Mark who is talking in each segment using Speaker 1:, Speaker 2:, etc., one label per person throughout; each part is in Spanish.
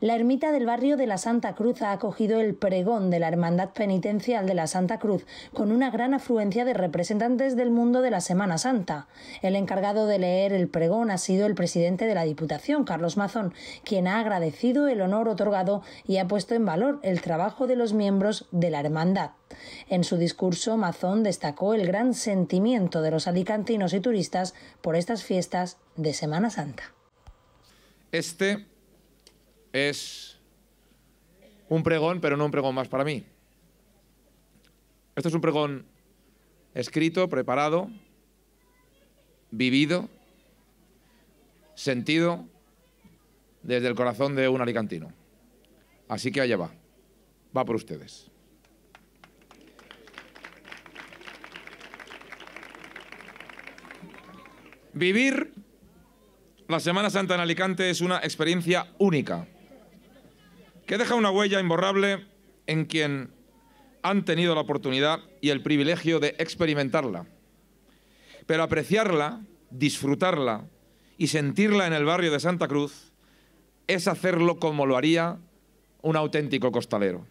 Speaker 1: La ermita del barrio de la Santa Cruz ha acogido el pregón de la Hermandad Penitencial de la Santa Cruz, con una gran afluencia de representantes del mundo de la Semana Santa. El encargado de leer el pregón ha sido el presidente de la Diputación, Carlos Mazón, quien ha agradecido el honor otorgado y ha puesto en valor el trabajo de los miembros de la Hermandad. En su discurso, Mazón destacó el gran sentimiento de los alicantinos y turistas por estas fiestas de Semana Santa.
Speaker 2: Este es un pregón, pero no un pregón más para mí. Esto es un pregón escrito, preparado, vivido, sentido desde el corazón de un alicantino. Así que allá va. Va por ustedes. Vivir la Semana Santa en Alicante es una experiencia única que deja una huella imborrable en quien han tenido la oportunidad y el privilegio de experimentarla. Pero apreciarla, disfrutarla y sentirla en el barrio de Santa Cruz es hacerlo como lo haría un auténtico costalero,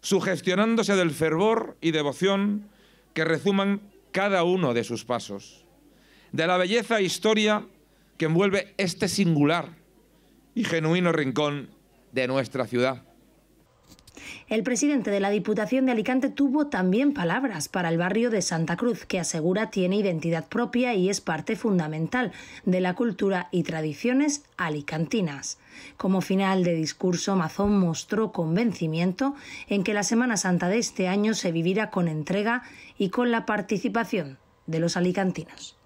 Speaker 2: sugestionándose del fervor y devoción que rezuman cada uno de sus pasos, de la belleza e historia que envuelve este singular y genuino rincón de nuestra ciudad.
Speaker 1: El presidente de la Diputación de Alicante tuvo también palabras para el barrio de Santa Cruz, que asegura tiene identidad propia y es parte fundamental de la cultura y tradiciones alicantinas. Como final de discurso, Mazón mostró convencimiento en que la Semana Santa de este año se vivirá con entrega y con la participación de los alicantinos.